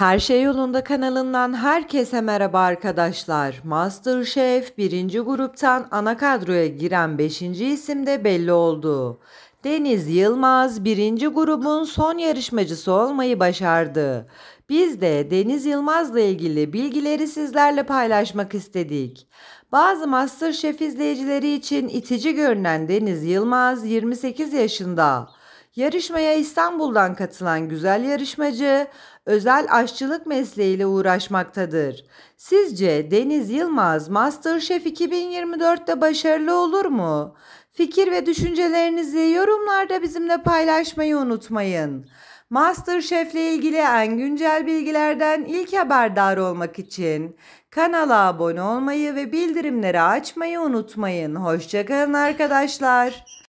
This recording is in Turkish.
Her Şey Yolunda kanalından herkese merhaba arkadaşlar. Masterchef 1. gruptan ana kadroya giren 5. isim de belli oldu. Deniz Yılmaz 1. grubun son yarışmacısı olmayı başardı. Biz de Deniz Yılmaz'la ilgili bilgileri sizlerle paylaşmak istedik. Bazı Masterchef izleyicileri için itici görünen Deniz Yılmaz 28 yaşında. Yarışmaya İstanbul'dan katılan güzel yarışmacı özel aşçılık mesleğiyle uğraşmaktadır. Sizce Deniz Yılmaz MasterChef 2024'te başarılı olur mu? Fikir ve düşüncelerinizi yorumlarda bizimle paylaşmayı unutmayın. MasterChef ile ilgili en güncel bilgilerden ilk haberdar olmak için kanala abone olmayı ve bildirimleri açmayı unutmayın. Hoşçakalın arkadaşlar.